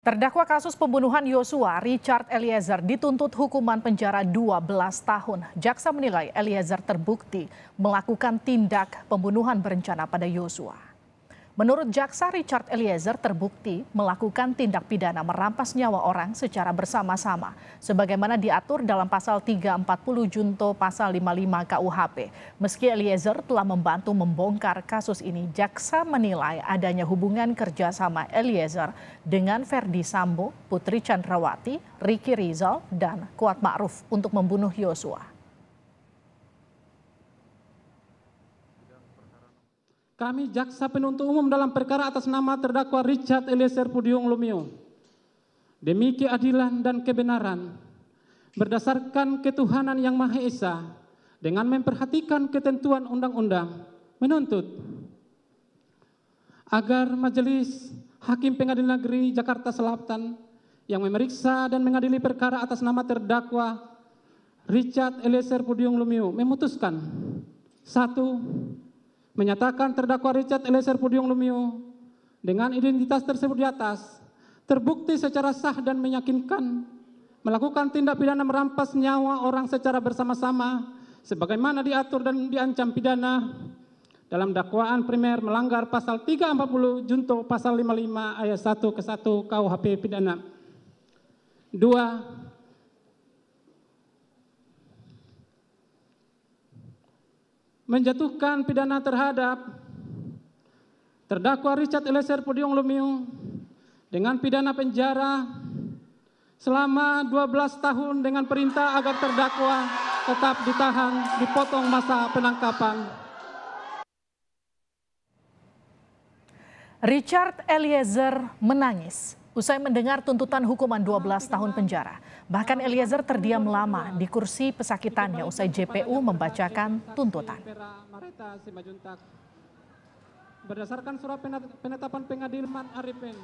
Terdakwa kasus pembunuhan Yosua, Richard Eliezer dituntut hukuman penjara 12 tahun. Jaksa menilai Eliezer terbukti melakukan tindak pembunuhan berencana pada Yosua. Menurut jaksa Richard Eliezer terbukti melakukan tindak pidana merampas nyawa orang secara bersama-sama sebagaimana diatur dalam pasal 340 junto pasal 55 KUHP. Meski Eliezer telah membantu membongkar kasus ini, jaksa menilai adanya hubungan kerjasama Eliezer dengan Ferdi Sambo, Putri Chandrawati, Ricky Rizal, dan Kuat Ma'ruf untuk membunuh Yosua. kami jaksa penuntut umum dalam perkara atas nama terdakwa Richard Eliezer Pudiong Lumiu. Demi keadilan dan kebenaran, berdasarkan ketuhanan yang Maha Esa, dengan memperhatikan ketentuan undang-undang, menuntut agar Majelis Hakim Pengadilan Negeri Jakarta Selatan yang memeriksa dan mengadili perkara atas nama terdakwa Richard Eliezer Pudiong Lumiu memutuskan satu menyatakan terdakwa Richard Eliezer Pudiong Lumiu dengan identitas tersebut di atas terbukti secara sah dan meyakinkan melakukan tindak pidana merampas nyawa orang secara bersama-sama sebagaimana diatur dan diancam pidana dalam dakwaan primer melanggar pasal 340 junto pasal 55 ayat 1 ke 1 KUHP pidana. 2. menjatuhkan pidana terhadap terdakwa Richard Eliezer Pudiong Lumiu dengan pidana penjara selama 12 tahun dengan perintah agar terdakwa tetap ditahan dipotong masa penangkapan. Richard Eliezer menangis Usai mendengar tuntutan hukuman 12 tahun penjara, bahkan Eliezer terdiam lama di kursi pesakitannya usai JPU membacakan tuntutan. Berdasarkan surat penetapan pengadilan Arifin